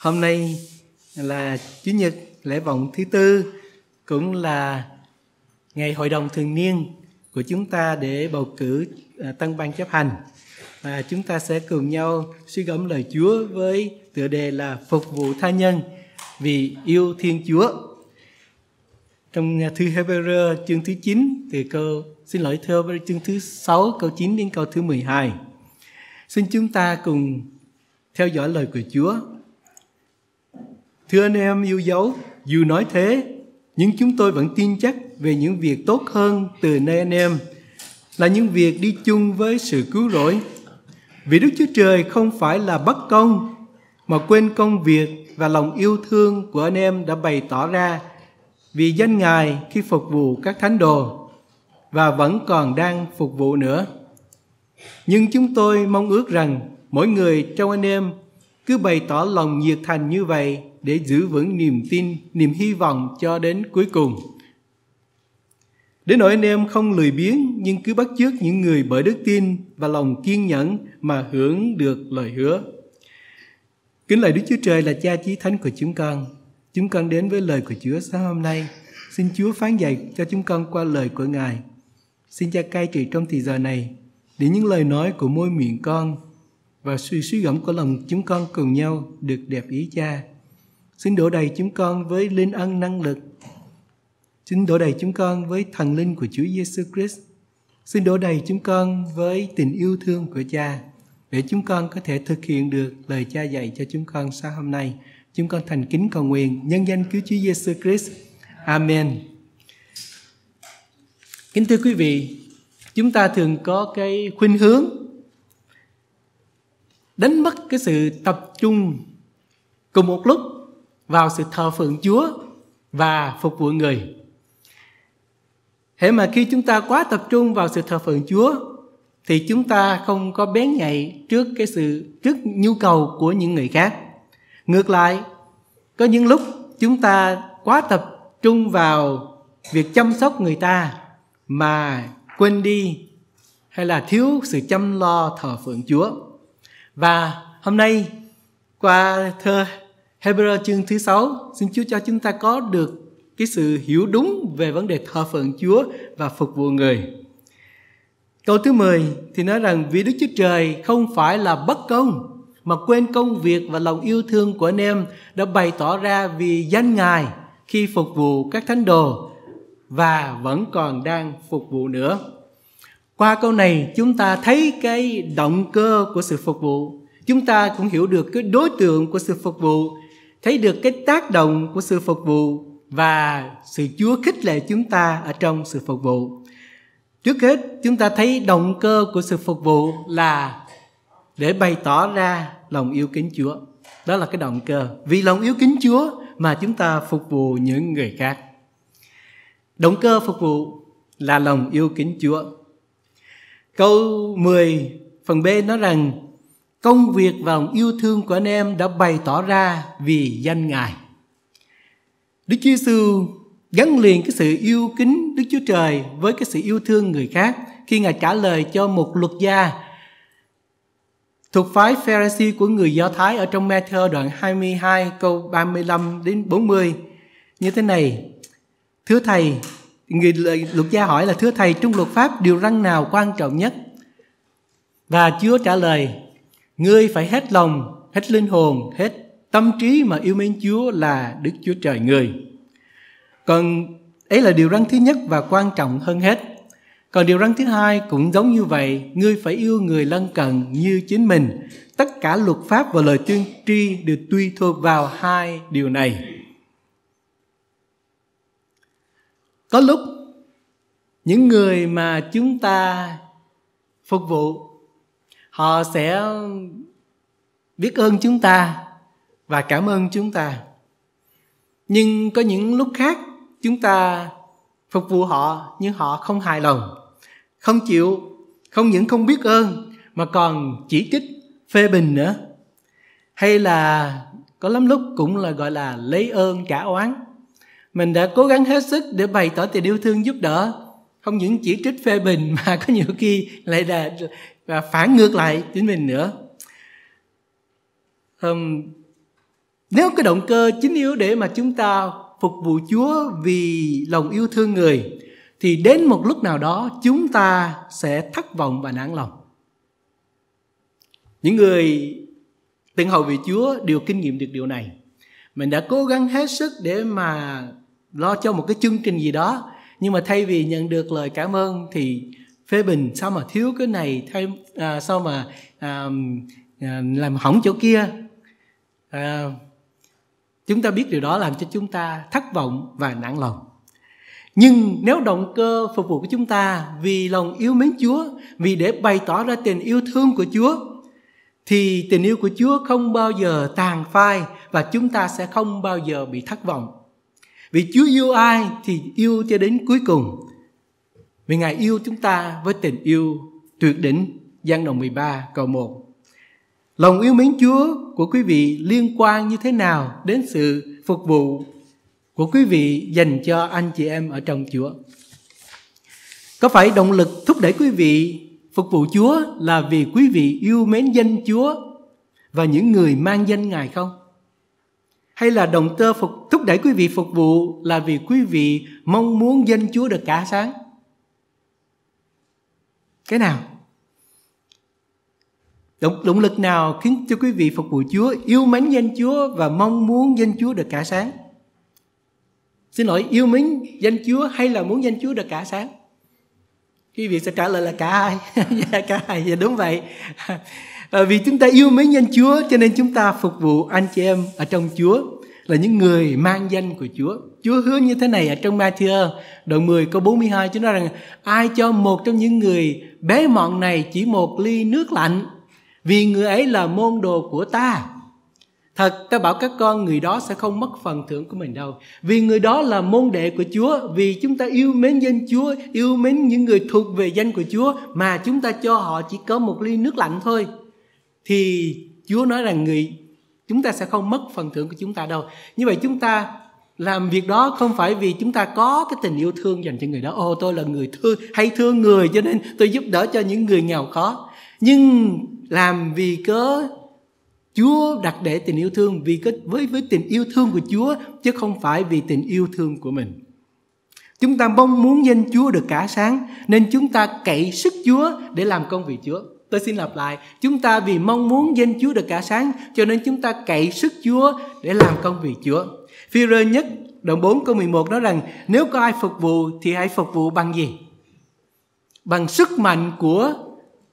Hôm nay là Chủ nhật lễ vọng thứ tư, cũng là ngày hội đồng thường niên của chúng ta để bầu cử à, tăng ban chấp hành. Và chúng ta sẽ cùng nhau suy gẫm lời Chúa với tựa đề là Phục vụ tha nhân vì yêu Thiên Chúa. Trong à, thư Hebrew chương thứ 9 từ câu xin lỗi thưa chương thứ 6 câu 9 đến câu thứ 12. Xin chúng ta cùng theo dõi lời của Chúa Thưa anh em yêu dấu, dù nói thế, nhưng chúng tôi vẫn tin chắc về những việc tốt hơn từ nơi anh em là những việc đi chung với sự cứu rỗi. Vì Đức Chúa Trời không phải là bất công mà quên công việc và lòng yêu thương của anh em đã bày tỏ ra vì danh Ngài khi phục vụ các thánh đồ và vẫn còn đang phục vụ nữa. Nhưng chúng tôi mong ước rằng mỗi người trong anh em cứ bày tỏ lòng nhiệt thành như vậy để giữ vững niềm tin, niềm hy vọng cho đến cuối cùng. Đến nỗi anh em không lười biếng nhưng cứ bắt chước những người bởi đức tin và lòng kiên nhẫn mà hưởng được lời hứa. Kính lạy Đức Chúa Trời là cha chí thánh của chúng con. Chúng con đến với lời của Chúa sáng hôm nay. Xin Chúa phán dạy cho chúng con qua lời của Ngài. Xin cha cai trị trong thời giờ này để những lời nói của môi miệng con và suy suy gẫm của lòng chúng con cùng nhau được đẹp ý cha Xin đổ đầy chúng con với linh ân năng lực. Xin đổ đầy chúng con với thần linh của Chúa Giêsu Christ. Xin đổ đầy chúng con với tình yêu thương của Cha để chúng con có thể thực hiện được lời Cha dạy cho chúng con sau hôm nay. Chúng con thành kính cầu nguyện nhân danh cứu Chúa Giêsu Christ. Amen. Kính thưa quý vị, chúng ta thường có cái khuynh hướng đánh mất cái sự tập trung cùng một lúc vào sự thờ phượng Chúa và phục vụ người. Thế mà khi chúng ta quá tập trung vào sự thờ phượng Chúa thì chúng ta không có bén nhạy trước cái sự trước nhu cầu của những người khác. Ngược lại, có những lúc chúng ta quá tập trung vào việc chăm sóc người ta mà quên đi hay là thiếu sự chăm lo thờ phượng Chúa. Và hôm nay qua thơ Hebrew chương thứ 6, xin Chúa cho chúng ta có được cái sự hiểu đúng về vấn đề thờ phượng Chúa và phục vụ người. Câu thứ 10 thì nói rằng vì Đức Chúa Trời không phải là bất công mà quên công việc và lòng yêu thương của anh em đã bày tỏ ra vì danh Ngài khi phục vụ các thánh đồ và vẫn còn đang phục vụ nữa. Qua câu này chúng ta thấy cái động cơ của sự phục vụ. Chúng ta cũng hiểu được cái đối tượng của sự phục vụ thấy được cái tác động của sự phục vụ và sự chúa khích lệ chúng ta ở trong sự phục vụ trước hết chúng ta thấy động cơ của sự phục vụ là để bày tỏ ra lòng yêu kính chúa đó là cái động cơ vì lòng yêu kính chúa mà chúng ta phục vụ những người khác động cơ phục vụ là lòng yêu kính chúa câu 10 phần b nói rằng công việc và lòng yêu thương của anh em đã bày tỏ ra vì danh Ngài. Đức Chúa Giêsu gắn liền cái sự yêu kính Đức Chúa Trời với cái sự yêu thương người khác khi Ngài trả lời cho một luật gia thuộc phái Pharisee của người Do Thái ở trong Matthew đoạn 22 câu 35 đến 40 như thế này. Thưa thầy, người luật gia hỏi là thưa thầy trong luật pháp điều răn nào quan trọng nhất? Và Chúa trả lời Ngươi phải hết lòng, hết linh hồn, hết tâm trí mà yêu mến Chúa là Đức Chúa Trời người. Còn ấy là điều răn thứ nhất và quan trọng hơn hết. Còn điều răn thứ hai cũng giống như vậy, ngươi phải yêu người lân cận như chính mình. Tất cả luật pháp và lời tuyên tri đều tùy thuộc vào hai điều này. Có lúc những người mà chúng ta phục vụ họ sẽ biết ơn chúng ta và cảm ơn chúng ta nhưng có những lúc khác chúng ta phục vụ họ nhưng họ không hài lòng không chịu không những không biết ơn mà còn chỉ trích phê bình nữa hay là có lắm lúc cũng là gọi là lấy ơn trả oán mình đã cố gắng hết sức để bày tỏ tình yêu thương giúp đỡ không những chỉ trích phê bình mà có nhiều khi lại là và phản ngược lại chính mình nữa um, nếu cái động cơ chính yếu để mà chúng ta phục vụ chúa vì lòng yêu thương người thì đến một lúc nào đó chúng ta sẽ thất vọng và nản lòng những người từng hầu vị chúa đều kinh nghiệm được điều này mình đã cố gắng hết sức để mà lo cho một cái chương trình gì đó nhưng mà thay vì nhận được lời cảm ơn thì phê bình sao mà thiếu cái này thêm à, sao mà à, à, làm hỏng chỗ kia à, chúng ta biết điều đó làm cho chúng ta thất vọng và nản lòng nhưng nếu động cơ phục vụ của chúng ta vì lòng yêu mến chúa vì để bày tỏ ra tình yêu thương của chúa thì tình yêu của chúa không bao giờ tàn phai và chúng ta sẽ không bao giờ bị thất vọng vì chúa yêu ai thì yêu cho đến cuối cùng vì Ngài yêu chúng ta với tình yêu tuyệt đỉnh, gian đồng 13 câu 1. Lòng yêu mến Chúa của quý vị liên quan như thế nào đến sự phục vụ của quý vị dành cho anh chị em ở trong Chúa? Có phải động lực thúc đẩy quý vị phục vụ Chúa là vì quý vị yêu mến danh Chúa và những người mang danh Ngài không? Hay là động cơ phục thúc đẩy quý vị phục vụ là vì quý vị mong muốn danh Chúa được cả sáng? cái nào động, động lực nào khiến cho quý vị phục vụ Chúa yêu mến danh Chúa và mong muốn danh Chúa được cả sáng xin lỗi yêu mến danh Chúa hay là muốn danh Chúa được cả sáng quý vị sẽ trả lời là cả hai dạ, cả hai dạ, đúng vậy vì chúng ta yêu mến danh Chúa cho nên chúng ta phục vụ anh chị em ở trong Chúa là những người mang danh của Chúa. Chúa hứa như thế này ở trong Matthew đoạn 10 câu 42 Chúa nói rằng ai cho một trong những người bé mọn này chỉ một ly nước lạnh vì người ấy là môn đồ của ta. Thật ta bảo các con người đó sẽ không mất phần thưởng của mình đâu Vì người đó là môn đệ của Chúa Vì chúng ta yêu mến danh Chúa Yêu mến những người thuộc về danh của Chúa Mà chúng ta cho họ chỉ có một ly nước lạnh thôi Thì Chúa nói rằng người chúng ta sẽ không mất phần thưởng của chúng ta đâu như vậy chúng ta làm việc đó không phải vì chúng ta có cái tình yêu thương dành cho người đó ô tôi là người thương hay thương người cho nên tôi giúp đỡ cho những người nghèo khó nhưng làm vì cớ Chúa đặt để tình yêu thương vì cớ với với tình yêu thương của Chúa chứ không phải vì tình yêu thương của mình. Chúng ta mong muốn danh Chúa được cả sáng nên chúng ta cậy sức Chúa để làm công việc Chúa. Tôi xin lặp lại, chúng ta vì mong muốn danh Chúa được cả sáng, cho nên chúng ta cậy sức Chúa để làm công việc Chúa. phi rơ nhất, đoạn 4 câu 11 nói rằng, nếu có ai phục vụ thì hãy phục vụ bằng gì? Bằng sức mạnh của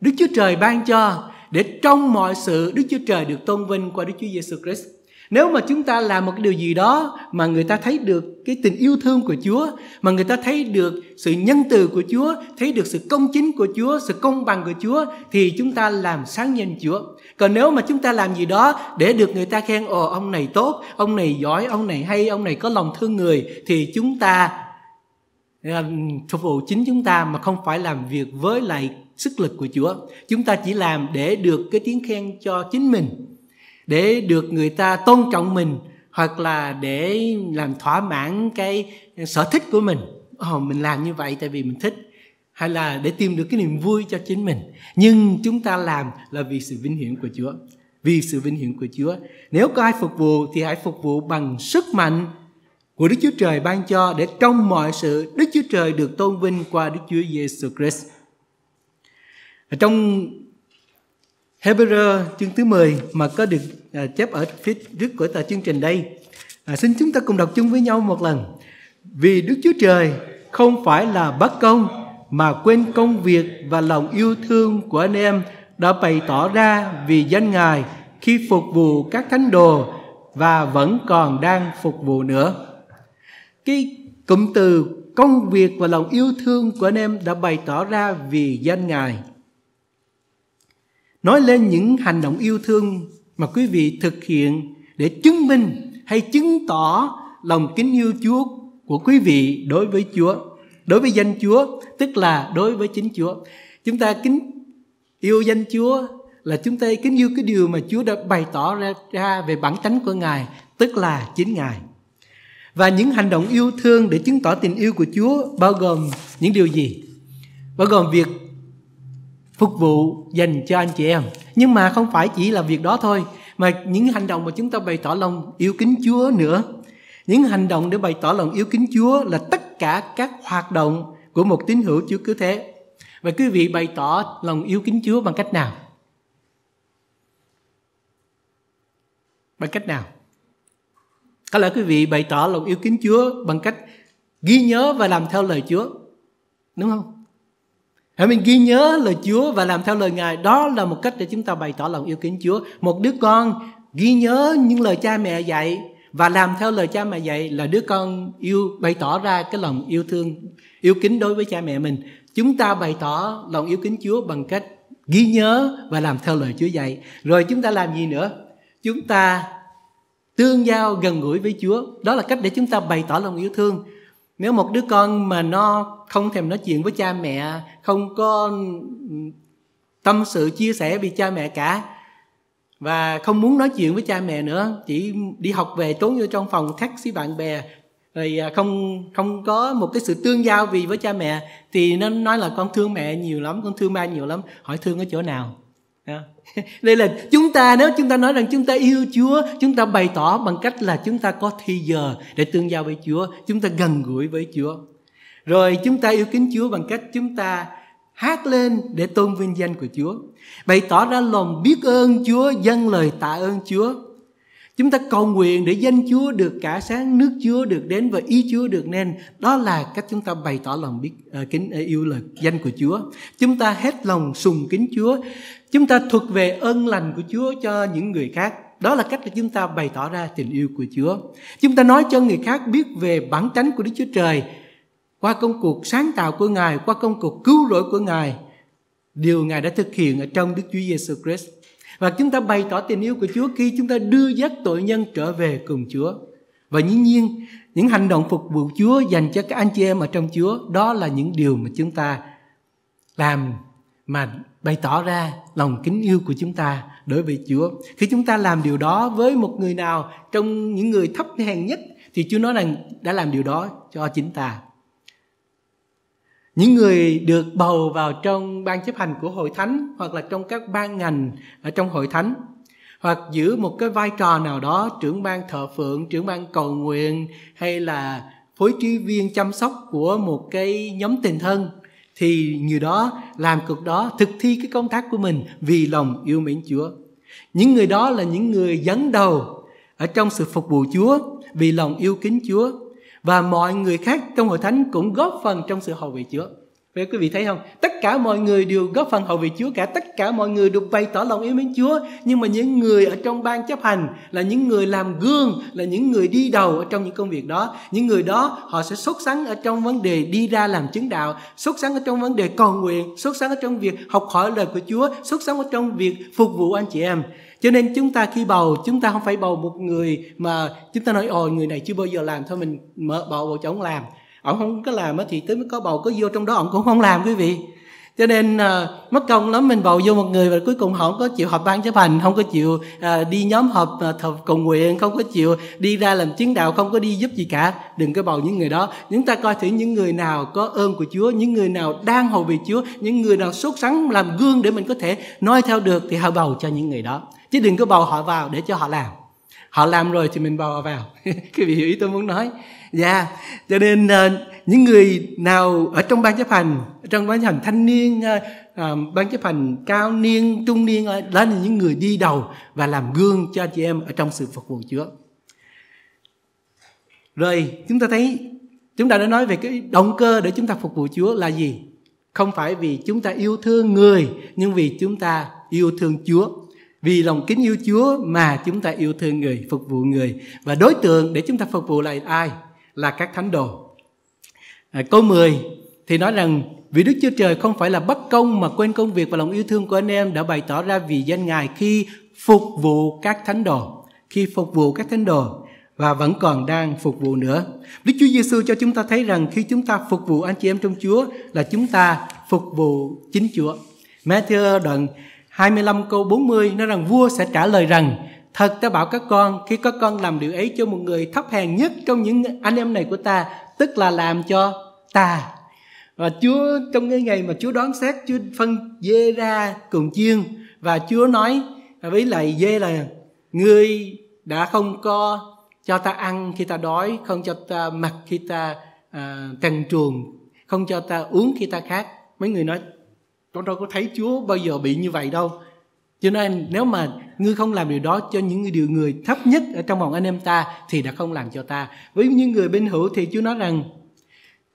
Đức Chúa Trời ban cho, để trong mọi sự Đức Chúa Trời được tôn vinh qua Đức Chúa Giêsu Christ nếu mà chúng ta làm một điều gì đó mà người ta thấy được cái tình yêu thương của Chúa, mà người ta thấy được sự nhân từ của Chúa, thấy được sự công chính của Chúa, sự công bằng của Chúa thì chúng ta làm sáng nhân Chúa. Còn nếu mà chúng ta làm gì đó để được người ta khen ồ ông này tốt, ông này giỏi, ông này hay, ông này có lòng thương người thì chúng ta phục vụ chính chúng ta mà không phải làm việc với lại sức lực của Chúa. Chúng ta chỉ làm để được cái tiếng khen cho chính mình để được người ta tôn trọng mình hoặc là để làm thỏa mãn cái sở thích của mình oh, mình làm như vậy tại vì mình thích hay là để tìm được cái niềm vui cho chính mình nhưng chúng ta làm là vì sự vinh hiển của Chúa vì sự vinh hiển của Chúa nếu có ai phục vụ thì hãy phục vụ bằng sức mạnh của Đức Chúa Trời ban cho để trong mọi sự Đức Chúa Trời được tôn vinh qua Đức Chúa Giêsu Christ. trong Hebrew chương thứ 10 mà có được à, chép ở phía trước của tờ chương trình đây. À, xin chúng ta cùng đọc chung với nhau một lần. Vì Đức Chúa Trời không phải là bất công mà quên công việc và lòng yêu thương của anh em đã bày tỏ ra vì danh Ngài khi phục vụ các thánh đồ và vẫn còn đang phục vụ nữa. Cái cụm từ công việc và lòng yêu thương của anh em đã bày tỏ ra vì danh Ngài nói lên những hành động yêu thương mà quý vị thực hiện để chứng minh hay chứng tỏ lòng kính yêu Chúa của quý vị đối với Chúa, đối với danh Chúa, tức là đối với chính Chúa. Chúng ta kính yêu danh Chúa là chúng ta kính yêu cái điều mà Chúa đã bày tỏ ra, ra về bản tánh của Ngài, tức là chính Ngài. Và những hành động yêu thương để chứng tỏ tình yêu của Chúa bao gồm những điều gì? Bao gồm việc phục vụ dành cho anh chị em nhưng mà không phải chỉ là việc đó thôi mà những hành động mà chúng ta bày tỏ lòng yêu kính Chúa nữa những hành động để bày tỏ lòng yêu kính Chúa là tất cả các hoạt động của một tín hữu Chúa cứ thế và quý vị bày tỏ lòng yêu kính Chúa bằng cách nào bằng cách nào có lẽ quý vị bày tỏ lòng yêu kính Chúa bằng cách ghi nhớ và làm theo lời Chúa đúng không Hãy mình ghi nhớ lời Chúa và làm theo lời Ngài. Đó là một cách để chúng ta bày tỏ lòng yêu kính Chúa. Một đứa con ghi nhớ những lời cha mẹ dạy và làm theo lời cha mẹ dạy là đứa con yêu bày tỏ ra cái lòng yêu thương, yêu kính đối với cha mẹ mình. Chúng ta bày tỏ lòng yêu kính Chúa bằng cách ghi nhớ và làm theo lời Chúa dạy. Rồi chúng ta làm gì nữa? Chúng ta tương giao gần gũi với Chúa. Đó là cách để chúng ta bày tỏ lòng yêu thương nếu một đứa con mà nó không thèm nói chuyện với cha mẹ không có ừ, tâm sự chia sẻ vì cha mẹ cả và không muốn nói chuyện với cha mẹ nữa chỉ đi học về trốn vô trong phòng thách taxi bạn bè rồi à, không không có một cái sự tương giao vì với cha mẹ thì nó nói là con thương mẹ nhiều lắm con thương ba nhiều lắm hỏi thương ở chỗ nào yeah. đây là chúng ta nếu chúng ta nói rằng chúng ta yêu Chúa chúng ta bày tỏ bằng cách là chúng ta có thi giờ để tương giao với Chúa chúng ta gần gũi với Chúa rồi chúng ta yêu kính Chúa bằng cách chúng ta hát lên để tôn vinh danh của Chúa bày tỏ ra lòng biết ơn Chúa dâng lời tạ ơn Chúa chúng ta cầu nguyện để danh Chúa được cả sáng nước Chúa được đến và ý Chúa được nên đó là cách chúng ta bày tỏ lòng biết uh, kính uh, yêu lời danh của Chúa chúng ta hết lòng sùng kính Chúa chúng ta thuật về ơn lành của Chúa cho những người khác đó là cách để chúng ta bày tỏ ra tình yêu của Chúa. Chúng ta nói cho người khác biết về bản tánh của Đức Chúa Trời qua công cuộc sáng tạo của Ngài, qua công cuộc cứu rỗi của Ngài, điều Ngài đã thực hiện ở trong Đức Chúa Giêsu Christ. Và chúng ta bày tỏ tình yêu của Chúa khi chúng ta đưa dắt tội nhân trở về cùng Chúa. Và dĩ nhiên, những hành động phục vụ Chúa dành cho các anh chị em ở trong Chúa, đó là những điều mà chúng ta làm mà bày tỏ ra lòng kính yêu của chúng ta đối với Chúa. Khi chúng ta làm điều đó với một người nào trong những người thấp hèn nhất thì Chúa nói rằng đã làm điều đó cho chính ta. Những người được bầu vào trong ban chấp hành của hội thánh hoặc là trong các ban ngành ở trong hội thánh hoặc giữ một cái vai trò nào đó trưởng ban thờ phượng, trưởng ban cầu nguyện hay là phối trí viên chăm sóc của một cái nhóm tình thân thì người đó làm cực đó thực thi cái công tác của mình vì lòng yêu mến Chúa. Những người đó là những người dẫn đầu ở trong sự phục vụ Chúa vì lòng yêu kính Chúa và mọi người khác trong hội thánh cũng góp phần trong sự hầu về Chúa. Vậy quý vị thấy không? Tất cả mọi người đều góp phần hậu vị Chúa cả, tất cả mọi người được bày tỏ lòng yêu mến Chúa. Nhưng mà những người ở trong ban chấp hành là những người làm gương, là những người đi đầu ở trong những công việc đó. Những người đó họ sẽ xuất sắng ở trong vấn đề đi ra làm chứng đạo, xuất sắng ở trong vấn đề cầu nguyện, xuất sắng ở trong việc học hỏi lời của Chúa, xuất sắng ở trong việc phục vụ anh chị em. Cho nên chúng ta khi bầu, chúng ta không phải bầu một người mà chúng ta nói ồ người này chưa bao giờ làm thôi mình mở bầu bầu cho ông làm ông không có làm thì tới mới có bầu có vô trong đó ông cũng không làm quý vị cho nên uh, mất công lắm mình bầu vô một người và cuối cùng họ không có chịu họp ban chấp hành không có chịu uh, đi nhóm họp uh, cầu nguyện không có chịu đi ra làm chứng đạo không có đi giúp gì cả đừng có bầu những người đó chúng ta coi thử những người nào có ơn của chúa những người nào đang hầu vì chúa những người nào sốt sắng làm gương để mình có thể nói theo được thì họ bầu cho những người đó chứ đừng có bầu họ vào để cho họ làm họ làm rồi thì mình bầu họ vào cái vị hiểu ý tôi muốn nói dạ cho nên à, những người nào ở trong ban chấp hành trong ban chấp hành thanh niên à, à, ban chấp hành cao niên trung niên đó là những người đi đầu và làm gương cho chị em ở trong sự phục vụ chúa rồi chúng ta thấy chúng ta đã nói về cái động cơ để chúng ta phục vụ chúa là gì không phải vì chúng ta yêu thương người nhưng vì chúng ta yêu thương chúa vì lòng kính yêu chúa mà chúng ta yêu thương người phục vụ người và đối tượng để chúng ta phục vụ là ai là các thánh đồ. À, câu 10 thì nói rằng vì Đức Chúa Trời không phải là bất công mà quên công việc và lòng yêu thương của anh em đã bày tỏ ra vì danh Ngài khi phục vụ các thánh đồ, khi phục vụ các thánh đồ và vẫn còn đang phục vụ nữa. Đức Chúa Giêsu cho chúng ta thấy rằng khi chúng ta phục vụ anh chị em trong Chúa là chúng ta phục vụ chính Chúa. Matthew đoạn 25 câu 40 nói rằng vua sẽ trả lời rằng Thật ta bảo các con, khi các con làm điều ấy cho một người thấp hèn nhất trong những anh em này của ta, tức là làm cho ta. Và Chúa trong cái ngày mà Chúa đoán xét, Chúa phân dê ra cùng chiên và Chúa nói với lại dê là ngươi đã không có cho ta ăn khi ta đói, không cho ta mặc khi ta à, trần truồng, không cho ta uống khi ta khát. Mấy người nói, con đâu có thấy Chúa bao giờ bị như vậy đâu cho nên nếu mà ngươi không làm điều đó cho những người điều người thấp nhất ở trong vòng anh em ta thì đã không làm cho ta với những người bên hữu thì chúa nói rằng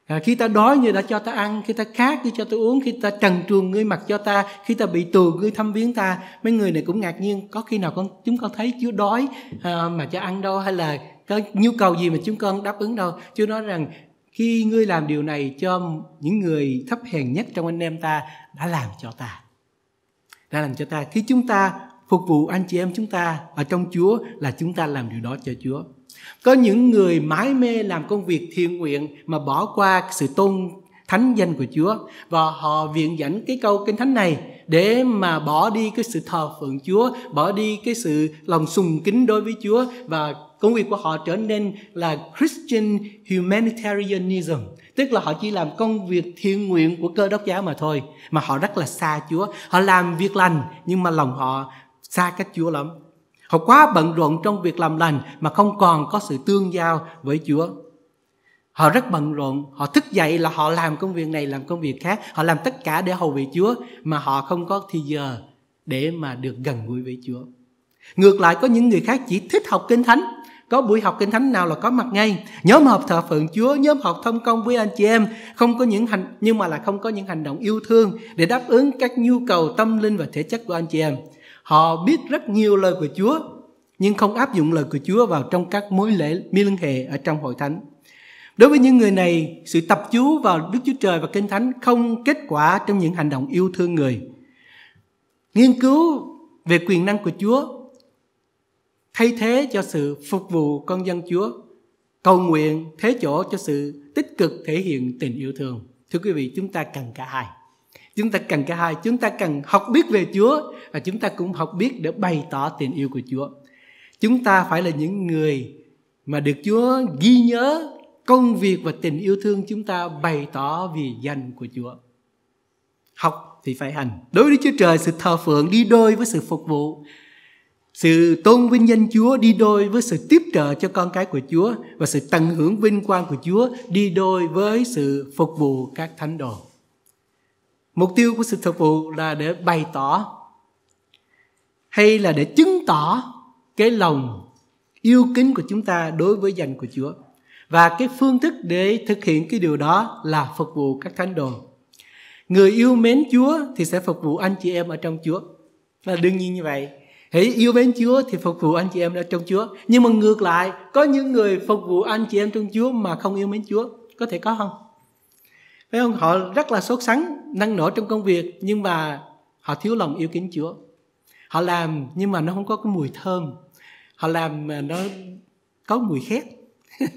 à, khi ta đói người đã cho ta ăn khi ta khát người cho ta uống khi ta trần truồng ngươi mặc cho ta khi ta bị tù ngươi thăm viếng ta mấy người này cũng ngạc nhiên có khi nào con chúng con thấy chúa đói à, mà cho ăn đâu hay là có nhu cầu gì mà chúng con đáp ứng đâu chúa nói rằng khi ngươi làm điều này cho những người thấp hèn nhất trong anh em ta đã làm cho ta ra lệnh cho ta khi chúng ta phục vụ anh chị em chúng ta ở trong Chúa là chúng ta làm điều đó cho Chúa. Có những người mãi mê làm công việc thiện nguyện mà bỏ qua sự tôn thánh danh của Chúa và họ viện dẫn cái câu kinh thánh này để mà bỏ đi cái sự thờ phượng Chúa, bỏ đi cái sự lòng sùng kính đối với Chúa và công việc của họ trở nên là Christian humanitarianism, tức là họ chỉ làm công việc thiện nguyện của cơ đốc giáo mà thôi mà họ rất là xa chúa họ làm việc lành nhưng mà lòng họ xa cách chúa lắm họ quá bận rộn trong việc làm lành mà không còn có sự tương giao với chúa họ rất bận rộn họ thức dậy là họ làm công việc này làm công việc khác họ làm tất cả để hầu vị chúa mà họ không có thì giờ để mà được gần gũi với chúa ngược lại có những người khác chỉ thích học kinh thánh có buổi học kinh thánh nào là có mặt ngay nhóm họp thờ phượng Chúa nhóm họp thông công với anh chị em không có những hành nhưng mà là không có những hành động yêu thương để đáp ứng các nhu cầu tâm linh và thể chất của anh chị em họ biết rất nhiều lời của Chúa nhưng không áp dụng lời của Chúa vào trong các mối lễ liên hệ ở trong hội thánh đối với những người này sự tập chú vào Đức Chúa Trời và kinh thánh không kết quả trong những hành động yêu thương người nghiên cứu về quyền năng của Chúa thay thế cho sự phục vụ con dân Chúa, cầu nguyện thế chỗ cho sự tích cực thể hiện tình yêu thương. Thưa quý vị, chúng ta cần cả hai. Chúng ta cần cả hai, chúng ta cần học biết về Chúa và chúng ta cũng học biết để bày tỏ tình yêu của Chúa. Chúng ta phải là những người mà được Chúa ghi nhớ công việc và tình yêu thương chúng ta bày tỏ vì danh của Chúa. Học thì phải hành. Đối với Chúa Trời, sự thờ phượng đi đôi với sự phục vụ sự tôn vinh danh Chúa đi đôi với sự tiếp trợ cho con cái của Chúa và sự tận hưởng vinh quang của Chúa đi đôi với sự phục vụ các thánh đồ. Mục tiêu của sự phục vụ là để bày tỏ hay là để chứng tỏ cái lòng yêu kính của chúng ta đối với danh của Chúa. Và cái phương thức để thực hiện cái điều đó là phục vụ các thánh đồ. Người yêu mến Chúa thì sẽ phục vụ anh chị em ở trong Chúa. Là đương nhiên như vậy, hãy yêu mến Chúa thì phục vụ anh chị em ở trong Chúa nhưng mà ngược lại có những người phục vụ anh chị em trong Chúa mà không yêu mến Chúa có thể có không phải không họ rất là sốt sắng năng nổ trong công việc nhưng mà họ thiếu lòng yêu kính Chúa họ làm nhưng mà nó không có cái mùi thơm họ làm mà nó có mùi khét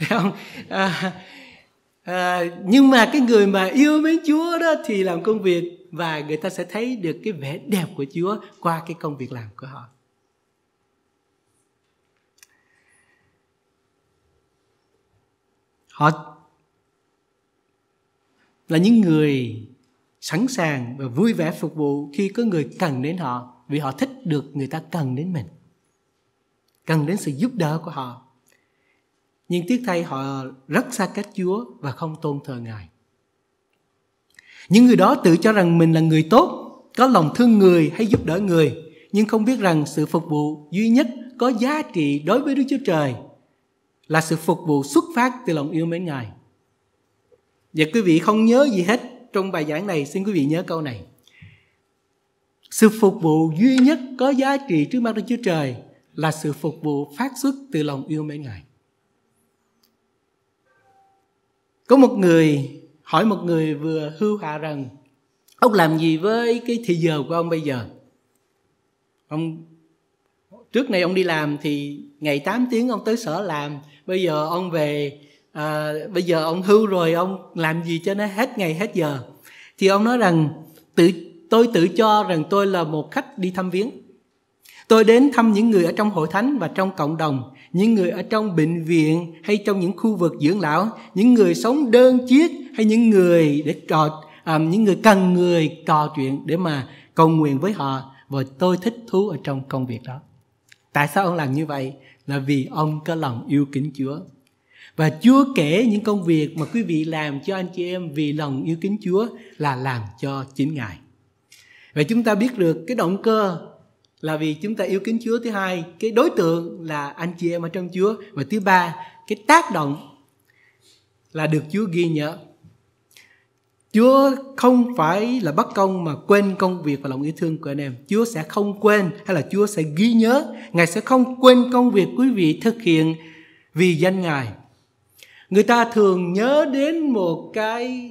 phải không à, à, nhưng mà cái người mà yêu mến Chúa đó thì làm công việc và người ta sẽ thấy được cái vẻ đẹp của Chúa qua cái công việc làm của họ. Họ là những người sẵn sàng và vui vẻ phục vụ khi có người cần đến họ vì họ thích được người ta cần đến mình cần đến sự giúp đỡ của họ nhưng tiếc thay họ rất xa cách chúa và không tôn thờ ngài những người đó tự cho rằng mình là người tốt có lòng thương người hay giúp đỡ người nhưng không biết rằng sự phục vụ duy nhất có giá trị đối với Đức Chúa Trời là sự phục vụ xuất phát từ lòng yêu mến Ngài. Và quý vị không nhớ gì hết trong bài giảng này, xin quý vị nhớ câu này. Sự phục vụ duy nhất có giá trị trước mặt Đức Chúa Trời là sự phục vụ phát xuất từ lòng yêu mến Ngài. Có một người hỏi một người vừa hưu hạ rằng ông làm gì với cái thì giờ của ông bây giờ ông trước này ông đi làm thì ngày 8 tiếng ông tới sở làm bây giờ ông về à, bây giờ ông hưu rồi ông làm gì cho nó hết ngày hết giờ thì ông nói rằng tự tôi tự cho rằng tôi là một khách đi thăm viếng tôi đến thăm những người ở trong hội thánh và trong cộng đồng những người ở trong bệnh viện hay trong những khu vực dưỡng lão, những người sống đơn chiếc hay những người để trò à, những người cần người trò chuyện để mà cầu nguyện với họ và tôi thích thú ở trong công việc đó. Tại sao ông làm như vậy? Là vì ông có lòng yêu kính Chúa. Và Chúa kể những công việc mà quý vị làm cho anh chị em vì lòng yêu kính Chúa là làm cho chính Ngài. Vậy chúng ta biết được cái động cơ là vì chúng ta yêu kính Chúa thứ hai cái đối tượng là anh chị em ở trong Chúa và thứ ba cái tác động là được Chúa ghi nhớ Chúa không phải là bất công mà quên công việc và lòng yêu thương của anh em. Chúa sẽ không quên hay là Chúa sẽ ghi nhớ. Ngài sẽ không quên công việc quý vị thực hiện vì danh Ngài. Người ta thường nhớ đến một cái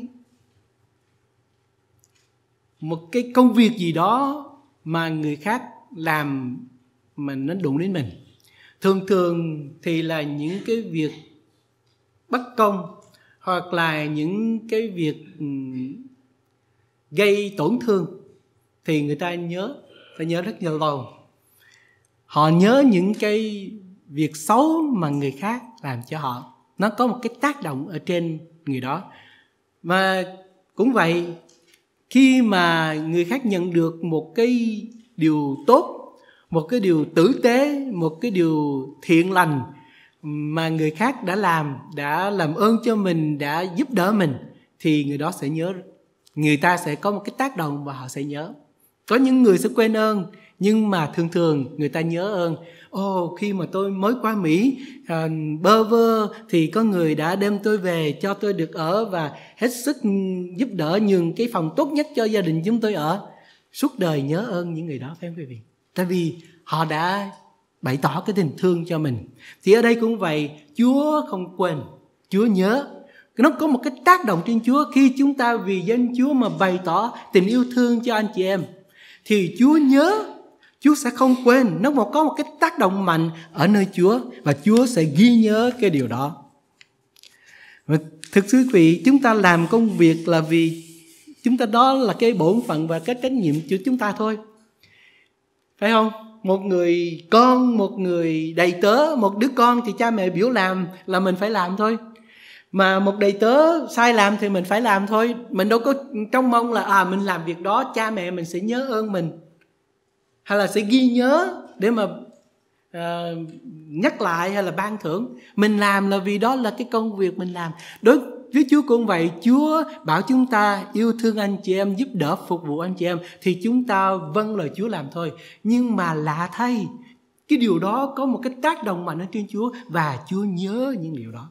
một cái công việc gì đó mà người khác làm mà nó đụng đến mình thường thường thì là những cái việc bất công hoặc là những cái việc ừ, gây tổn thương thì người ta nhớ phải nhớ rất nhiều lâu họ nhớ những cái việc xấu mà người khác làm cho họ nó có một cái tác động ở trên người đó và cũng vậy khi mà người khác nhận được một cái điều tốt một cái điều tử tế một cái điều thiện lành mà người khác đã làm đã làm ơn cho mình đã giúp đỡ mình thì người đó sẽ nhớ người ta sẽ có một cái tác động và họ sẽ nhớ có những người sẽ quên ơn nhưng mà thường thường người ta nhớ ơn ồ oh, khi mà tôi mới qua mỹ à, bơ vơ thì có người đã đem tôi về cho tôi được ở và hết sức giúp đỡ nhường cái phòng tốt nhất cho gia đình chúng tôi ở suốt đời nhớ ơn những người đó phải không quý vị tại vì họ đã bày tỏ cái tình thương cho mình thì ở đây cũng vậy chúa không quên chúa nhớ nó có một cái tác động trên chúa khi chúng ta vì danh chúa mà bày tỏ tình yêu thương cho anh chị em thì chúa nhớ chúa sẽ không quên nó một có một cái tác động mạnh ở nơi chúa và chúa sẽ ghi nhớ cái điều đó và thực sự quý vị chúng ta làm công việc là vì chúng ta đó là cái bổn phận và cái trách nhiệm của chúng ta thôi phải không một người con một người đầy tớ một đứa con thì cha mẹ biểu làm là mình phải làm thôi mà một đầy tớ sai làm thì mình phải làm thôi mình đâu có trong mong là à mình làm việc đó cha mẹ mình sẽ nhớ ơn mình hay là sẽ ghi nhớ để mà uh, nhắc lại hay là ban thưởng mình làm là vì đó là cái công việc mình làm đối với Chúa cũng vậy, Chúa bảo chúng ta yêu thương anh chị em, giúp đỡ phục vụ anh chị em thì chúng ta vâng lời Chúa làm thôi. Nhưng mà lạ thay, cái điều đó có một cái tác động mạnh ở trên Chúa và Chúa nhớ những điều đó.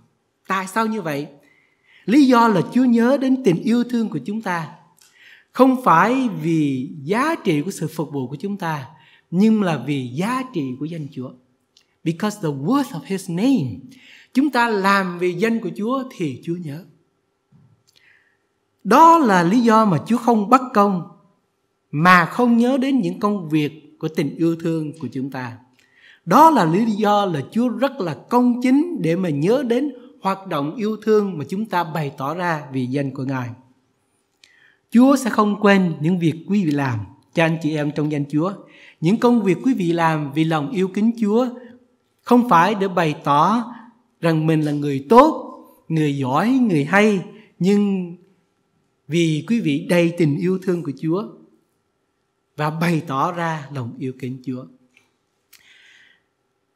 Tại sao như vậy? Lý do là Chúa nhớ đến tình yêu thương của chúng ta. Không phải vì giá trị của sự phục vụ của chúng ta, nhưng là vì giá trị của danh Chúa. Because the worth of His name. Chúng ta làm vì danh của Chúa thì Chúa nhớ. Đó là lý do mà Chúa không bắt công mà không nhớ đến những công việc của tình yêu thương của chúng ta. Đó là lý do là Chúa rất là công chính để mà nhớ đến hoạt động yêu thương mà chúng ta bày tỏ ra vì danh của Ngài. Chúa sẽ không quên những việc quý vị làm cho anh chị em trong danh Chúa. Những công việc quý vị làm vì lòng yêu kính Chúa không phải để bày tỏ rằng mình là người tốt, người giỏi, người hay, nhưng vì quý vị đầy tình yêu thương của Chúa và bày tỏ ra lòng yêu kính Chúa.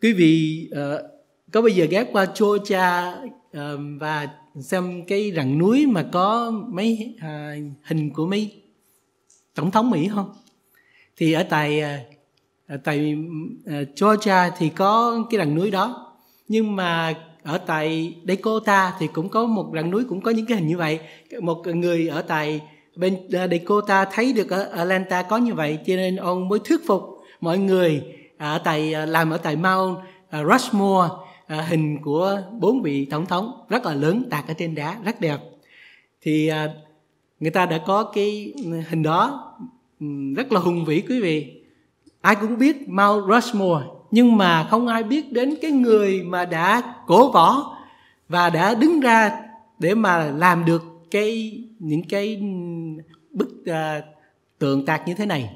Quý vị uh, có bây giờ ghé qua Georgia uh, và xem cái rặng núi mà có mấy uh, hình của mấy tổng thống Mỹ không? Thì ở tại uh, tại uh, Georgia thì có cái rặng núi đó nhưng mà ở tại Dakota thì cũng có một rặng núi cũng có những cái hình như vậy một người ở tại bên ờ, Dakota thấy được ở Atlanta có như vậy cho nên ông mới thuyết phục mọi người ờ, ở tại ờ, làm ở tại Mount Rushmore hình của bốn vị tổng thống rất là lớn tạc ở trên đá rất đẹp thì người ta đã có cái ừ, hình đó ừ, rất là hùng vĩ quý vị ai cũng biết Mount Rushmore nhưng mà không ai biết đến cái người mà đã cổ võ và đã đứng ra để mà làm được cái những cái bức uh, tượng tạc như thế này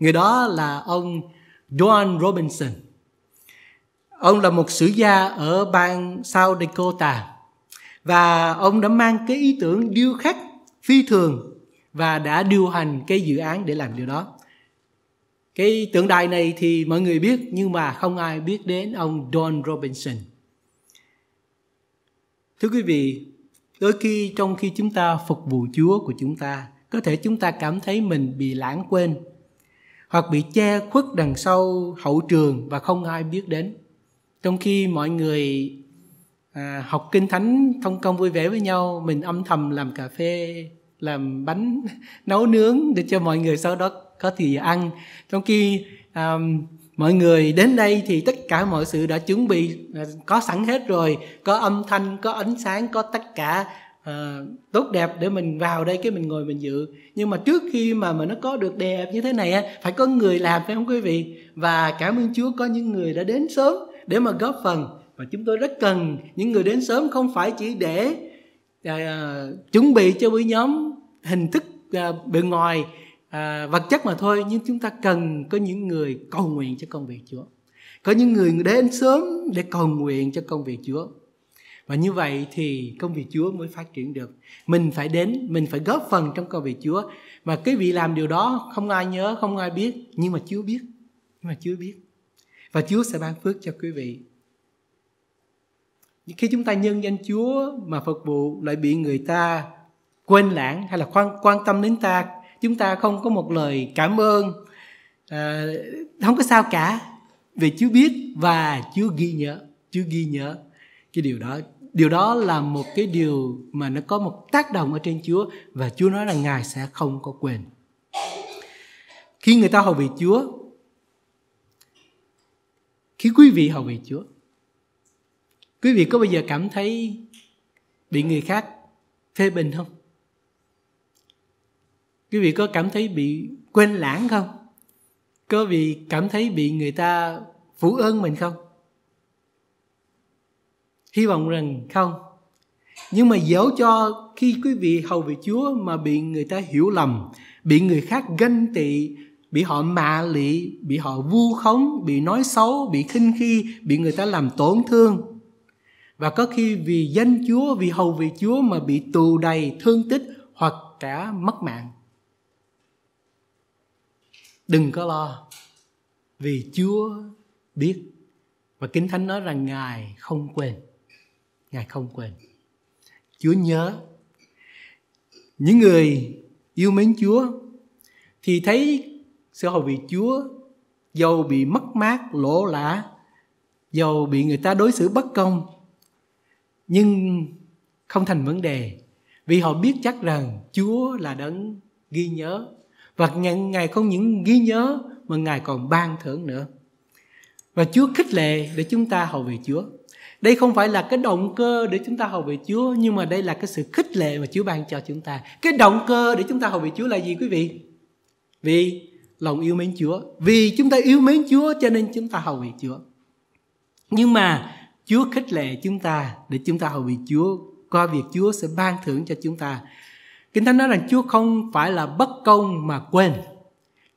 người đó là ông John Robinson ông là một sử gia ở bang South Dakota và ông đã mang cái ý tưởng điêu khắc phi thường và đã điều hành cái dự án để làm điều đó cái tượng đài này thì mọi người biết nhưng mà không ai biết đến ông Don Robinson. Thưa quý vị, đôi khi trong khi chúng ta phục vụ Chúa của chúng ta, có thể chúng ta cảm thấy mình bị lãng quên hoặc bị che khuất đằng sau hậu trường và không ai biết đến. Trong khi mọi người à, học kinh thánh thông công vui vẻ với nhau, mình âm thầm làm cà phê, làm bánh, nấu nướng để cho mọi người sau đó có thì ăn trong khi um, mọi người đến đây thì tất cả mọi sự đã chuẩn bị ờ, có sẵn hết rồi có âm thanh có ánh sáng có tất cả uh, tốt đẹp để mình vào đây cái mình ngồi mình dự nhưng mà trước khi mà mà nó có được đẹp như thế này á phải có người làm phải không quý vị và cảm ơn chúa có những người đã đến sớm để mà góp phần và chúng tôi rất cần những người đến sớm không phải chỉ để uh, chuẩn bị cho buổi nhóm hình thức uh, bề ngoài à, vật chất mà thôi nhưng chúng ta cần có những người cầu nguyện cho công việc Chúa có những người đến sớm để cầu nguyện cho công việc Chúa và như vậy thì công việc Chúa mới phát triển được mình phải đến mình phải góp phần trong công việc Chúa mà cái vị làm điều đó không ai nhớ không ai biết nhưng mà Chúa biết nhưng mà Chúa biết và Chúa sẽ ban phước cho quý vị khi chúng ta nhân danh Chúa mà phục vụ lại bị người ta quên lãng hay là quan quan tâm đến ta chúng ta không có một lời cảm ơn à, không có sao cả vì Chúa biết và Chúa ghi nhớ Chúa ghi nhớ cái điều đó điều đó là một cái điều mà nó có một tác động ở trên Chúa và Chúa nói là Ngài sẽ không có quên khi người ta hầu vị Chúa khi quý vị hầu vị Chúa quý vị có bao giờ cảm thấy bị người khác phê bình không quý vị có cảm thấy bị quên lãng không có bị cảm thấy bị người ta phụ ơn mình không hy vọng rằng không nhưng mà dẫu cho khi quý vị hầu vị chúa mà bị người ta hiểu lầm bị người khác ganh tị bị họ mạ lị bị họ vu khống bị nói xấu bị khinh khi bị người ta làm tổn thương và có khi vì danh Chúa, vì hầu vì Chúa mà bị tù đầy, thương tích hoặc cả mất mạng đừng có lo vì chúa biết và kính thánh nói rằng ngài không quên ngài không quên chúa nhớ những người yêu mến chúa thì thấy sự hầu vị chúa dầu bị mất mát lỗ lã dầu bị người ta đối xử bất công nhưng không thành vấn đề vì họ biết chắc rằng chúa là đấng ghi nhớ và ngài không những ghi nhớ mà ngài còn ban thưởng nữa và Chúa khích lệ để chúng ta hầu về Chúa đây không phải là cái động cơ để chúng ta hầu về Chúa nhưng mà đây là cái sự khích lệ mà Chúa ban cho chúng ta cái động cơ để chúng ta hầu về Chúa là gì quý vị vì lòng yêu mến Chúa vì chúng ta yêu mến Chúa cho nên chúng ta hầu về Chúa nhưng mà Chúa khích lệ chúng ta để chúng ta hầu về Chúa qua việc Chúa sẽ ban thưởng cho chúng ta Kinh Thánh nói rằng Chúa không phải là bất công mà quên.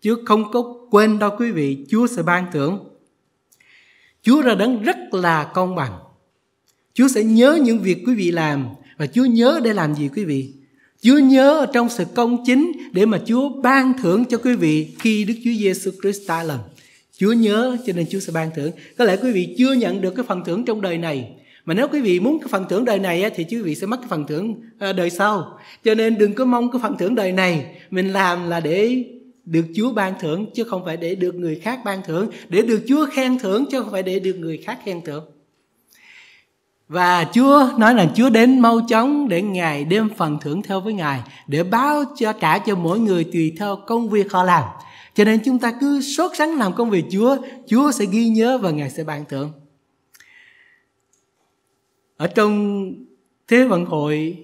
Chúa không có quên đâu quý vị, Chúa sẽ ban thưởng. Chúa ra đấng rất là công bằng. Chúa sẽ nhớ những việc quý vị làm và Chúa nhớ để làm gì quý vị? Chúa nhớ ở trong sự công chính để mà Chúa ban thưởng cho quý vị khi Đức Chúa Giêsu Christ ta lần. Chúa nhớ cho nên Chúa sẽ ban thưởng. Có lẽ quý vị chưa nhận được cái phần thưởng trong đời này, mà nếu quý vị muốn cái phần thưởng đời này thì quý vị sẽ mất cái phần thưởng ờ, đời sau cho nên đừng có mong cái phần thưởng đời này mình làm là để được Chúa ban thưởng chứ không phải để được người khác ban thưởng, để được Chúa khen thưởng chứ không phải để được người khác khen thưởng. Và Chúa nói là Chúa đến mau chóng để Ngài đem phần thưởng theo với Ngài để báo cho trả cho mỗi người tùy theo công việc họ làm. Cho nên chúng ta cứ sốt sắng làm công việc Chúa, Chúa sẽ ghi nhớ và Ngài sẽ ban thưởng ở trong Thế vận hội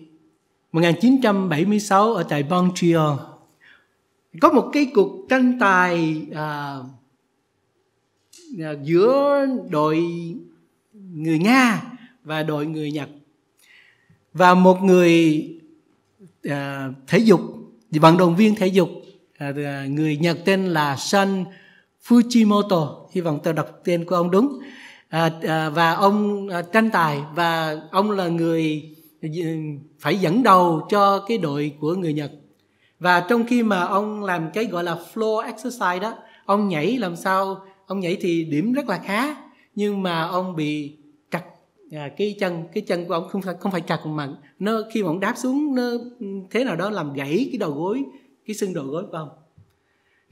1976 ở tại Montreal có một cái cuộc tranh tài à, à, giữa đội người Nga và đội người Nhật và một người à, thể dục vận động viên thể dục à, à người Nhật tên là San Fujimoto hy vọng tôi đọc tên của ông đúng à, à, và ông à, tranh tài và ông là người ừ, phải dẫn đầu cho cái đội của người Nhật và trong khi mà ông làm cái gọi là floor exercise đó ông nhảy làm sao ông nhảy thì điểm rất là khá nhưng mà ông bị trật à, cái chân cái chân của ông không phải không phải trật mà nó khi mà ông đáp xuống nó ừ, thế nào đó làm gãy cái đầu gối cái xương đầu gối của ông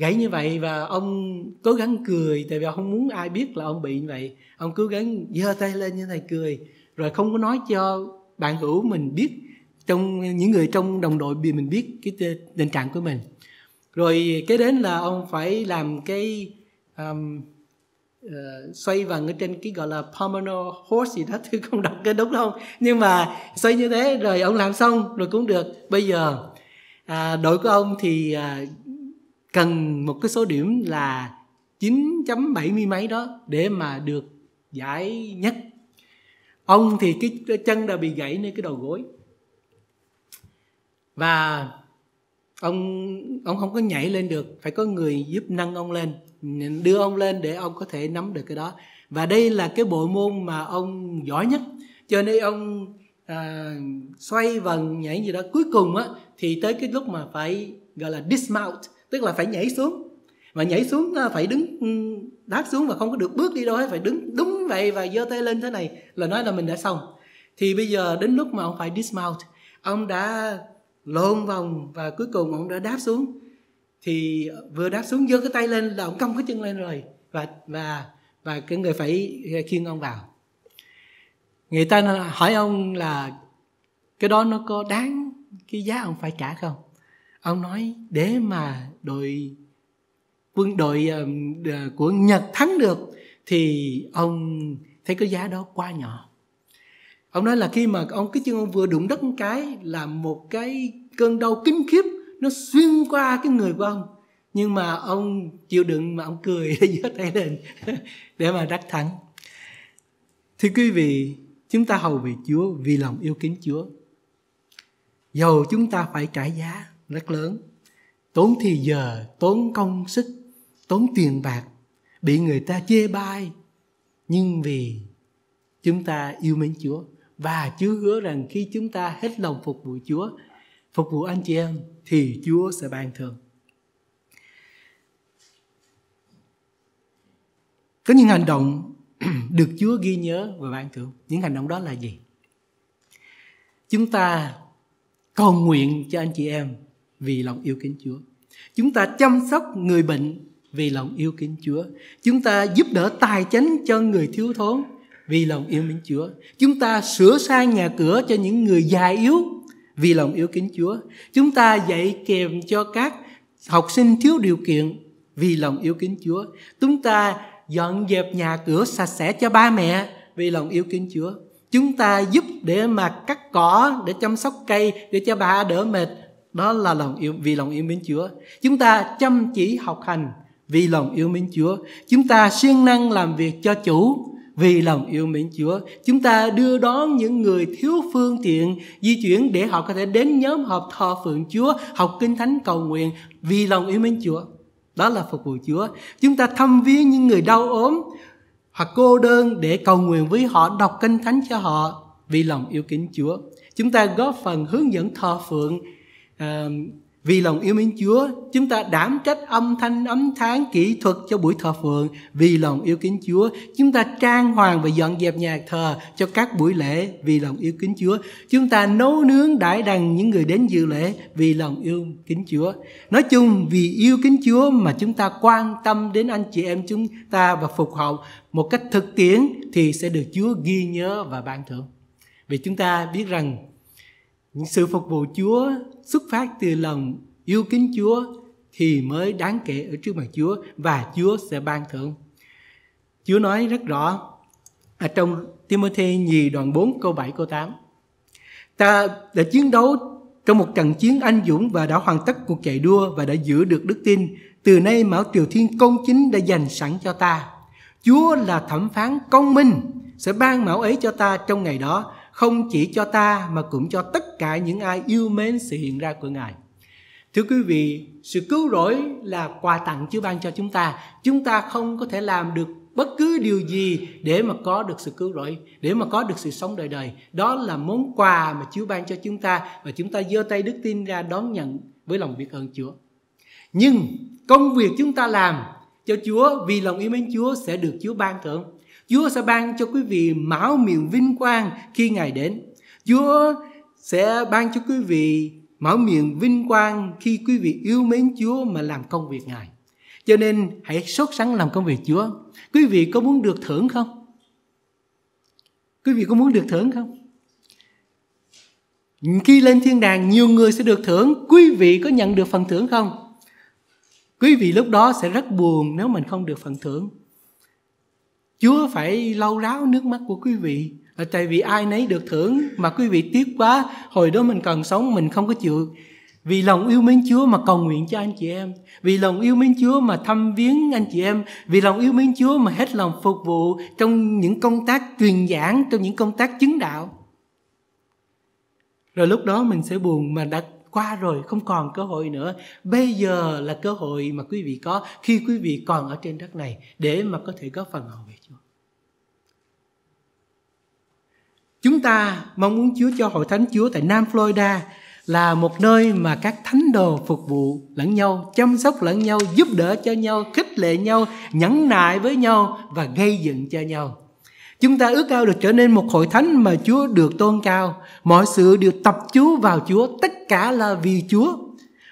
gãy như vậy và ông cố gắng cười tại vì ông không muốn ai biết là ông bị như vậy ông cố gắng giơ tay lên như này cười rồi không có nói cho bạn hữu mình biết trong những người trong đồng đội bị mình biết cái tình trạng của mình rồi kế đến là ông phải làm cái um, uh, xoay vần ở trên cái gọi là Pomano horse gì đó tôi không đọc cái đúng không nhưng mà xoay như thế rồi ông làm xong rồi cũng được bây giờ à, đội của ông thì à, cần một cái số điểm là 9.70 mấy đó để mà được giải nhất ông thì cái chân đã bị gãy nơi cái đầu gối và ông ông không có nhảy lên được phải có người giúp nâng ông lên đưa ông lên để ông có thể nắm được cái đó và đây là cái bộ môn mà ông giỏi nhất cho nên ông à, xoay vần nhảy gì đó cuối cùng á thì tới cái lúc mà phải gọi là dismount tức là phải nhảy xuống và nhảy xuống ờ, phải đứng ừ, đáp xuống và không có được bước đi đâu hết phải đứng đúng vậy và giơ tay lên thế này là nói là mình đã xong thì bây giờ đến lúc mà ông phải dismount ông đã lộn vòng và cuối cùng ông đã đáp xuống thì vừa đáp xuống giơ cái tay lên là ông cong cái chân lên rồi và và và cái người phải khiêng ông vào người ta hỏi ông là cái đó nó có đáng cái giá ông phải trả không ông nói để mà đội quân đội ờ, của Nhật thắng được thì ông thấy cái giá đó quá nhỏ. Ông nói là khi mà ông cái chân ông vừa đụng đất một cái là một cái cơn đau kinh khiếp nó xuyên qua cái người của ông nhưng mà ông chịu đựng mà ông cười giơ tay lên để mà đắc thắng thì quý vị chúng ta hầu vì Chúa vì lòng yêu kính Chúa dầu chúng ta phải trả giá rất lớn tốn thì giờ tốn công sức tốn tiền bạc bị người ta chê bai nhưng vì chúng ta yêu mến chúa và Chúa hứa rằng khi chúng ta hết lòng phục vụ Chúa, phục vụ anh chị em thì Chúa sẽ ban thường. Có những hành động được Chúa ghi nhớ và ban thưởng. Những hành động đó là gì? Chúng ta cầu nguyện cho anh chị em vì lòng yêu kính Chúa. Chúng ta chăm sóc người bệnh vì lòng yêu kính Chúa. Chúng ta giúp đỡ tài chánh cho người thiếu thốn vì lòng yêu mến Chúa. Chúng ta sửa sang nhà cửa cho những người già yếu vì lòng yêu kính Chúa. Chúng ta dạy kèm cho các học sinh thiếu điều kiện vì lòng yêu kính Chúa. Chúng ta dọn dẹp nhà cửa sạch sẽ cho ba mẹ vì lòng yêu kính Chúa. Chúng ta giúp để mà cắt cỏ, để chăm sóc cây, để cho bà đỡ mệt đó là lòng yêu vì lòng yêu mến Chúa chúng ta chăm chỉ học hành vì lòng yêu mến Chúa chúng ta siêng năng làm việc cho chủ vì lòng yêu mến Chúa chúng ta đưa đón những người thiếu phương tiện di chuyển để họ có thể đến nhóm họp thờ phượng Chúa học kinh thánh cầu nguyện vì lòng yêu mến Chúa đó là phục vụ Chúa chúng ta thăm viếng những người đau ốm hoặc cô đơn để cầu nguyện với họ đọc kinh thánh cho họ vì lòng yêu kính Chúa chúng ta góp phần hướng dẫn thờ phượng vì lòng yêu mến Chúa, chúng ta đảm trách âm thanh ấm tháng kỹ thuật cho buổi thờ phượng. Vì lòng yêu kính Chúa, chúng ta trang hoàng và dọn dẹp nhà thờ cho các buổi lễ vì lòng yêu kính Chúa. Chúng ta nấu nướng đãi đằng những người đến dự lễ vì lòng yêu kính Chúa. Nói chung vì yêu kính Chúa mà chúng ta quan tâm đến anh chị em chúng ta và phục hậu một cách thực tiễn thì sẽ được Chúa ghi nhớ và ban thưởng. Vì chúng ta biết rằng những sự phục vụ Chúa xuất phát từ lòng yêu kính Chúa thì mới đáng kể ở trước mặt Chúa và Chúa sẽ ban thưởng. Chúa nói rất rõ ở trong Timothy nhì đoạn 4 câu 7 câu 8. Ta đã chiến đấu trong một trận chiến anh dũng và đã hoàn tất cuộc chạy đua và đã giữ được đức tin. Từ nay Mão Triều Thiên công chính đã dành sẵn cho ta. Chúa là thẩm phán công minh sẽ ban mão ấy cho ta trong ngày đó không chỉ cho ta mà cũng cho tất cả những ai yêu mến sự hiện ra của Ngài. Thưa quý vị, sự cứu rỗi là quà tặng Chúa ban cho chúng ta. Chúng ta không có thể làm được bất cứ điều gì để mà có được sự cứu rỗi, để mà có được sự sống đời đời. Đó là món quà mà Chúa ban cho chúng ta và chúng ta giơ tay đức tin ra đón nhận với lòng biết ơn Chúa. Nhưng công việc chúng ta làm cho Chúa vì lòng yêu mến Chúa sẽ được Chúa ban thưởng. Chúa sẽ ban cho quý vị mão miệng vinh quang khi Ngài đến. Chúa sẽ ban cho quý vị mão miệng vinh quang khi quý vị yêu mến Chúa mà làm công việc Ngài. Cho nên hãy sốt sắng làm công việc Chúa. Quý vị có muốn được thưởng không? Quý vị có muốn được thưởng không? Khi lên thiên đàng nhiều người sẽ được thưởng, quý vị có nhận được phần thưởng không? Quý vị lúc đó sẽ rất buồn nếu mình không được phần thưởng Chúa phải lau ráo nước mắt của quý vị là tại vì ai nấy được thưởng mà quý vị tiếc quá hồi đó mình cần sống mình không có chịu vì lòng yêu mến Chúa mà cầu nguyện cho anh chị em vì lòng yêu mến Chúa mà thăm viếng anh chị em vì lòng yêu mến Chúa mà hết lòng phục vụ trong những công tác truyền giảng trong những công tác chứng đạo rồi lúc đó mình sẽ buồn mà đã qua rồi không còn cơ hội nữa bây giờ là cơ hội mà quý vị có khi quý vị còn ở trên đất này để mà có thể góp phần hậu Chúng ta mong muốn Chúa cho Hội Thánh Chúa tại Nam Florida là một nơi mà các thánh đồ phục vụ lẫn nhau, chăm sóc lẫn nhau, giúp đỡ cho nhau, khích lệ nhau, nhẫn nại với nhau và gây dựng cho nhau. Chúng ta ước ao được trở nên một hội thánh mà Chúa được tôn cao, mọi sự đều tập chú vào Chúa, tất cả là vì Chúa.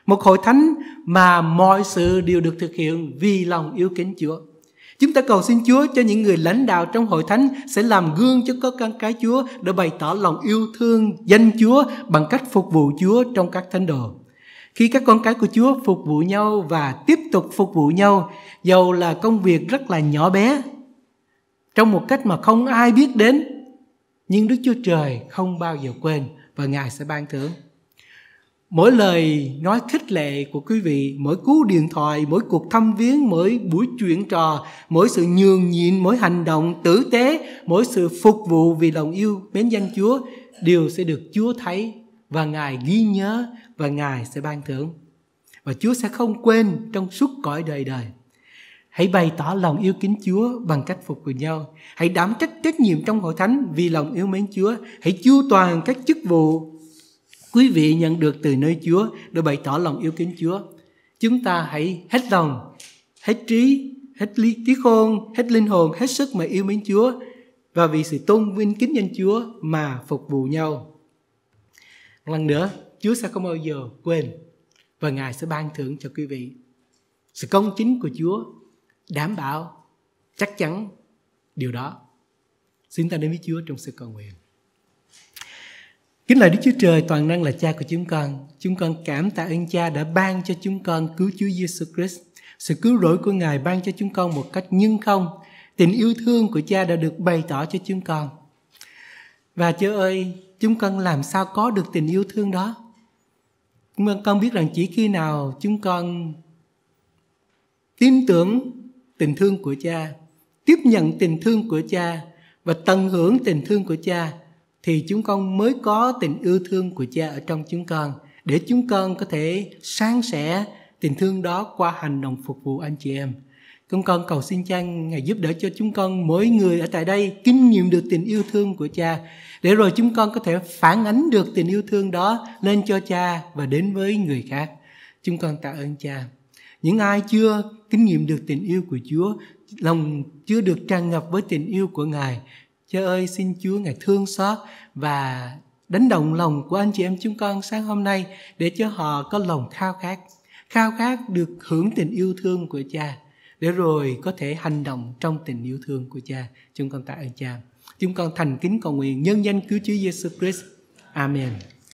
Một hội thánh mà mọi sự đều được thực hiện vì lòng yêu kính Chúa. Chúng ta cầu xin Chúa cho những người lãnh đạo trong hội thánh sẽ làm gương cho các con cái Chúa để bày tỏ lòng yêu thương danh Chúa bằng cách phục vụ Chúa trong các thánh đồ. Khi các con cái của Chúa phục vụ nhau và tiếp tục phục vụ nhau, dầu là công việc rất là nhỏ bé, trong một cách mà không ai biết đến, nhưng Đức Chúa Trời không bao giờ quên và Ngài sẽ ban thưởng mỗi lời nói khích lệ của quý vị mỗi cú điện thoại mỗi cuộc thăm viếng mỗi buổi chuyện trò mỗi sự nhường nhịn mỗi hành động tử tế mỗi sự phục vụ vì lòng yêu mến danh chúa đều sẽ được chúa thấy và ngài ghi nhớ và ngài sẽ ban thưởng và chúa sẽ không quên trong suốt cõi đời đời Hãy bày tỏ lòng yêu kính Chúa bằng cách phục vụ nhau. Hãy đảm trách trách nhiệm trong hội thánh vì lòng yêu mến Chúa. Hãy chu toàn các chức vụ quý vị nhận được từ nơi Chúa để bày tỏ lòng yêu kính Chúa. Chúng ta hãy hết lòng, hết trí, hết lý trí khôn, hết linh hồn, hết sức mà yêu mến Chúa và vì sự tôn vinh kính danh Chúa mà phục vụ nhau. Lần nữa, Chúa sẽ không bao giờ quên và Ngài sẽ ban thưởng cho quý vị. Sự công chính của Chúa đảm bảo chắc chắn điều đó. Xin ta đến với Chúa trong sự cầu nguyện. Kính lạy Đức Chúa Trời toàn năng là cha của chúng con. Chúng con cảm tạ ơn cha đã ban cho chúng con cứu Chúa Giêsu Christ. Sự cứu rỗi của Ngài ban cho chúng con một cách nhân không. Tình yêu thương của cha đã được bày tỏ cho chúng con. Và Chúa ơi, chúng con làm sao có được tình yêu thương đó? Chúng con biết rằng chỉ khi nào chúng con tin tưởng tình thương của cha, tiếp nhận tình thương của cha và tận hưởng tình thương của cha thì chúng con mới có tình yêu thương của cha ở trong chúng con để chúng con có thể san sẻ tình thương đó qua hành động phục vụ anh chị em chúng con cầu xin cha ngài giúp đỡ cho chúng con mỗi người ở tại đây kinh nghiệm được tình yêu thương của cha để rồi chúng con có thể phản ánh được tình yêu thương đó lên cho cha và đến với người khác chúng con tạ ơn cha những ai chưa kinh nghiệm được tình yêu của chúa lòng chưa được tràn ngập với tình yêu của ngài Cha ơi, xin Chúa Ngài thương xót và đánh động lòng của anh chị em chúng con sáng hôm nay để cho họ có lòng khao khát, khao khát được hưởng tình yêu thương của cha để rồi có thể hành động trong tình yêu thương của cha. Chúng con tạ ơn cha. Chúng con thành kính cầu nguyện nhân danh cứu Chúa Giêsu Christ. Amen.